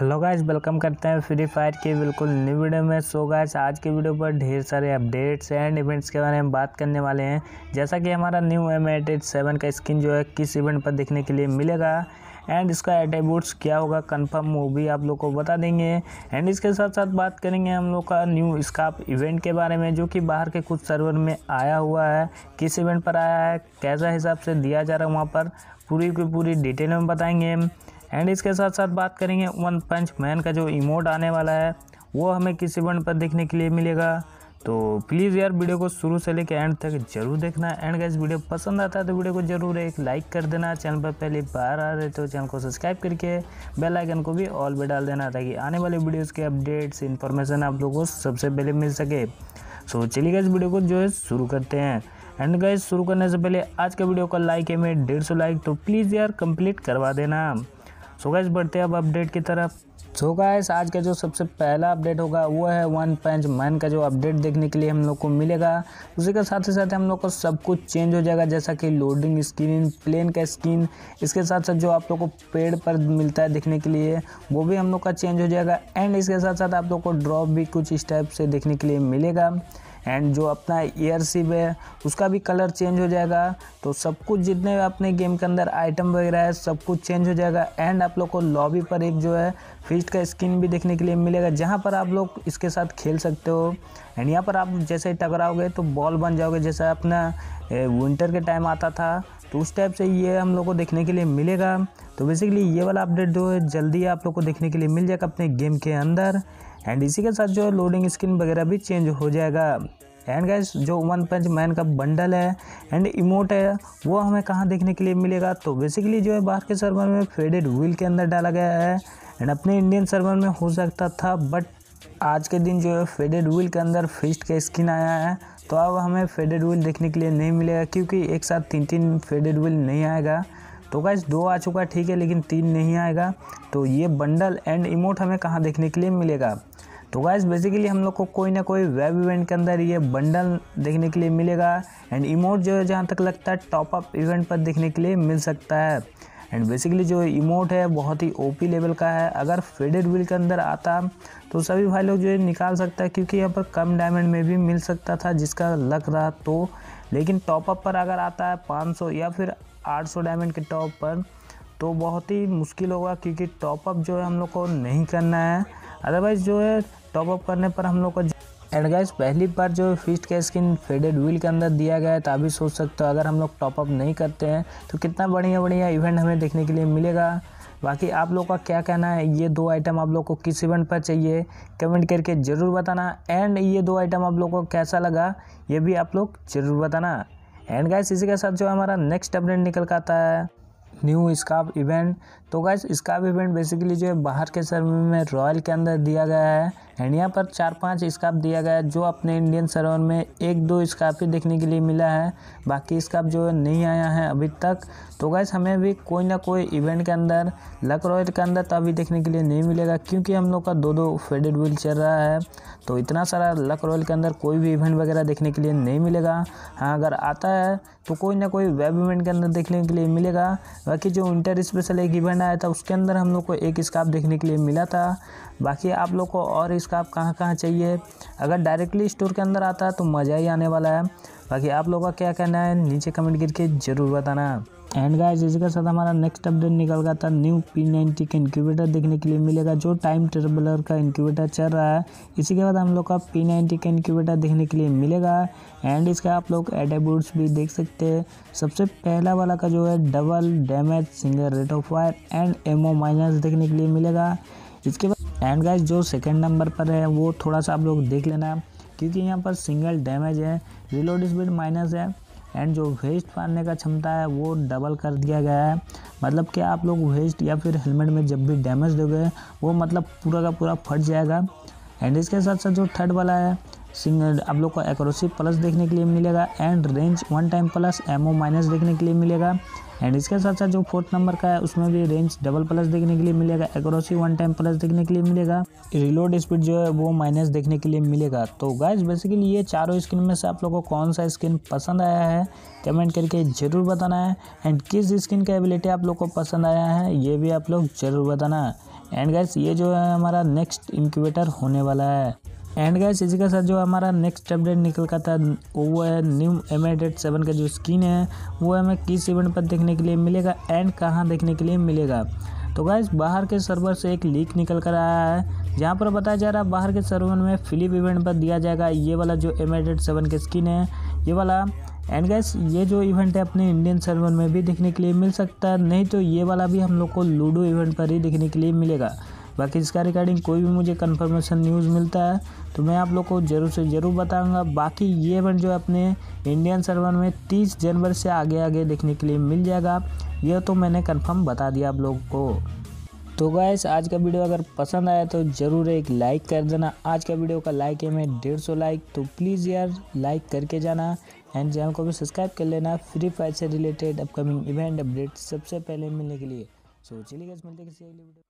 hello guys welcome करते हैं free fire के बिल्कुल न्यू वीडियो में सो गाइस आज के वीडियो पर ढेर सारे अपडेट्स एंड इवेंट्स के बारे में बात करने वाले हैं जैसा कि हमारा न्यू एम एट सेवन का स्किन जो है किस इवेंट पर देखने के लिए मिलेगा एंड इसका एटेबूट्स क्या होगा कंफर्म वो भी आप लोग को बता देंगे एंड इसके साथ साथ बात करेंगे हम लोग का न्यू स्काप इवेंट के बारे में जो कि बाहर के कुछ सर्वर में आया हुआ है किस इवेंट पर आया है कैसा हिसाब से दिया जा रहा है वहाँ पर पूरी की पूरी डिटेल में बताएंगे एंड इसके साथ साथ बात करेंगे वन पंच मैन का जो इमोट आने वाला है वो हमें किस इवेंट पर देखने के लिए मिलेगा तो प्लीज़ यार वीडियो को शुरू से लेकर एंड तक जरूर देखना एंड गैस वीडियो पसंद आता है तो वीडियो को जरूर एक लाइक कर देना चैनल पर पहली बार आ रहे तो चैनल को सब्सक्राइब करके बेल आइकन को भी ऑल पर डाल देना ताकि आने वाले वीडियोस के अपडेट्स इन्फॉर्मेशन आप लोगों को सबसे पहले मिल सके सो चलिए गैस वीडियो को जो है शुरू करते हैं एंड गैस शुरू करने से पहले आज के वीडियो का लाइक है मेरे डेढ़ लाइक तो प्लीज़ यार कंप्लीट करवा देना सो गैस बढ़ते अब अपडेट की तरफ सो गैस आज का जो सबसे पहला अपडेट होगा वो है वन पंच मैन का जो अपडेट देखने के लिए हम लोग को मिलेगा उसी के साथ ही साथ हम लोग को सब कुछ चेंज हो जाएगा जैसा कि लोडिंग स्क्रीन प्लेन का स्क्रीन इसके साथ साथ जो आप लोग को पेड़ पर मिलता है देखने के लिए वो भी हम लोग का चेंज हो जाएगा एंड इसके साथ साथ आप लोग को ड्रॉप भी कुछ इस टाइप से देखने के लिए मिलेगा एंड जो अपना एयर सिप है उसका भी कलर चेंज हो जाएगा तो सब कुछ जितने अपने गेम के अंदर आइटम वगैरह है सब कुछ चेंज हो जाएगा एंड आप लोग को लॉबी पर एक जो है फिस्ट का स्किन भी देखने के लिए मिलेगा जहाँ पर आप लोग इसके साथ खेल सकते हो एंड यहाँ पर आप जैसे टकराओगे तो बॉल बन जाओगे जैसा अपना विंटर के टाइम आता था तो उस टाइप से ये हम लोग को देखने के लिए मिलेगा तो बेसिकली ये वाला अपडेट जो है जल्दी आप लोग को देखने के लिए मिल जाएगा अपने गेम के अंदर एंड इसी के साथ जो है लोडिंग स्क्रीन वगैरह भी चेंज हो जाएगा एंड गैस जो वन पंच मैन का बंडल है एंड इमोट है वो हमें कहाँ देखने के लिए मिलेगा तो बेसिकली जो है बाहर के सर्वर में फेडेड व्हील के अंदर डाला गया है एंड अपने इंडियन सर्वर में हो सकता था बट आज के दिन जो है फेडेड व्हील के अंदर फिस्ट का स्किन आया है तो अब हमें फेडेड व्हील देखने के लिए नहीं मिलेगा क्योंकि एक साथ तीन तीन फेडेड व्हील नहीं आएगा तो गैस दो आ चुका ठीक है लेकिन तीन नहीं आएगा तो ये बंडल एंड इमोट हमें कहाँ देखने के लिए मिलेगा तो गाइज बेसिकली हम लोग को कोई ना कोई वेब इवेंट के अंदर ये बंडल देखने के लिए मिलेगा एंड इमोट जो है जहाँ तक लगता है टॉपअप इवेंट पर देखने के लिए मिल सकता है एंड बेसिकली जो इमोट है बहुत ही ओपी लेवल का है अगर फेडेड व्हील के अंदर आता तो सभी भाई लोग जो है निकाल सकता है क्योंकि यहाँ पर कम डायमंड में भी मिल सकता था जिसका लक रहा तो लेकिन टॉपअप पर अगर आता है 500 या फिर 800 डायमंड के टॉप पर तो बहुत ही मुश्किल होगा क्योंकि टॉपअप जो है हम लोग को नहीं करना है अदरवाइज़ जो है टॉप अप करने पर हम लोग को एंड गाइस पहली बार जो फिस्ट का स्किन फेडेड व्हील के अंदर दिया गया है तो अभी सोच सकते हो अगर हम लोग टॉपअप नहीं करते हैं तो कितना बढ़िया बढ़िया इवेंट हमें देखने के लिए मिलेगा बाकी आप लोग का क्या कहना है ये दो आइटम आप लोग को किस इवेंट पर चाहिए कमेंट करके ज़रूर बताना एंड ये दो आइटम आप लोग को कैसा लगा ये भी आप लोग ज़रूर बताना एंड गाइस इसी के साथ जो हमारा नेक्स्ट अपडेट निकल कर आता है न्यू स्काफ इवेंट तो गैस इसका भी इवेंट बेसिकली जो है बाहर के सर्वर में रॉयल के अंदर दिया गया है एंड यहाँ पर चार पांच स्काप दिया गया है जो अपने इंडियन सर्वर में एक दो स्काप ही देखने के लिए मिला है बाकी स्काप जो है नहीं आया है अभी तक तो गैस हमें भी कोई ना कोई इवेंट के अंदर लक रॉयल के अंदर तो अभी देखने के लिए नहीं मिलेगा क्योंकि हम लोग का दो दो फेडेड व्हील चल रहा है तो इतना सारा लक रॉयल के अंदर कोई भी इवेंट वगैरह देखने के लिए नहीं मिलेगा हाँ अगर आता है तो कोई ना कोई वेब इवेंट के अंदर देखने के लिए मिलेगा बाकी जो इंटर स्पेशल एक इवेंट ट्रेंड आया था उसके अंदर हम लोग को एक स्काफ देखने के लिए मिला था बाकी आप लोग को और स्काफ कहाँ कहाँ चाहिए अगर डायरेक्टली स्टोर के अंदर आता है तो मज़ा ही आने वाला है बाकी आप लोगों का क्या कहना है नीचे कमेंट करके ज़रूर बताना एंड गाइस इसके साथ हमारा नेक्स्ट अपडेट निकल गया था न्यू पी नाइनटी का इंक्यूबेटर देखने के लिए मिलेगा जो टाइम ट्रेवलर का इंक्यूबेटर चल रहा है इसी के बाद हम लोग का पी नाइनटी का इंक्यूबेटर देखने के लिए मिलेगा एंड इसका आप लोग एडेबूट्स भी देख सकते हैं सबसे पहला वाला का जो है double damage single rate of fire and ammo minus देखने के लिए मिलेगा इसके बाद एंड गाइज जो सेकेंड नंबर पर है वो थोड़ा सा आप लोग देख लेना है क्योंकि यहाँ पर सिंगल डैमेज है रिलोड स्पीड माइनस है एंड जो वेस्ट मारने का क्षमता है वो डबल कर दिया गया है मतलब कि आप लोग वेस्ट या फिर हेलमेट में जब भी डैमेज दोगे वो मतलब पूरा का पूरा फट जाएगा एंड इसके साथ साथ जो थर्ड वाला है सिंगल आप लोग को एक प्लस देखने के लिए मिलेगा and range one time plus ammo minus देखने के लिए मिलेगा एंड इसके साथ साथ जो फोर्थ नंबर का है उसमें भी रेंज डबल प्लस देखने के लिए मिलेगा एग्रोसी वन टाइम प्लस देखने के लिए मिलेगा रिलोड स्पीड जो है वो माइनस देखने के लिए मिलेगा तो गाइज बेसिकली ये चारों स्किन में से आप लोगों को कौन सा स्किन पसंद आया है कमेंट करके ज़रूर बताना है एंड किस स्किन का एबिलिटी आप लोग को पसंद आया है ये भी आप लोग ज़रूर बताना है एंड गैस ये जो है हमारा नेक्स्ट इंक्यूबेटर होने वाला है एंड गैस इसी के साथ जो हमारा नेक्स्ट अपडेट निकल का था वो है न्यू एम एडेट सेवन का जो स्किन है वो हमें किस इवेंट पर देखने के लिए मिलेगा एंड कहाँ देखने के लिए मिलेगा तो गैस बाहर के सर्वर से एक लीक निकल कर आया है जहाँ पर बताया जा रहा है बाहर के सर्वर में फिलिप इवेंट पर दिया जाएगा ये वाला जो एम डेट सेवन के स्किन है ये वाला एंड गैस ये जो इवेंट है अपने इंडियन सर्वर में भी देखने के लिए मिल सकता है नहीं तो ये वाला भी हम लोग को लूडो इवेंट पर ही देखने के लिए मिलेगा बाकी इसका रिगार्डिंग कोई भी मुझे कन्फर्मेशन न्यूज़ मिलता है तो मैं आप लोग को ज़रूर से ज़रूर बताऊँगा बाकी ये इवेंट जो अपने इंडियन सर्वर में तीस जनवरी से आगे आगे देखने के लिए मिल जाएगा यह तो मैंने कन्फर्म बता दिया आप लोगों को तो गैस आज का वीडियो अगर पसंद आया तो ज़रूर एक लाइक कर देना आज का वीडियो का लाइक है मैं डेढ़ सौ लाइक तो प्लीज़ यार लाइक करके जाना एंड चैनल को भी सब्सक्राइब कर लेना फ्री फायर से रिलेटेड अपकमिंग इवेंट अपडेट सबसे पहले मिलने के लिए सो चलिए गैस मिलते किसी अगले वीडियो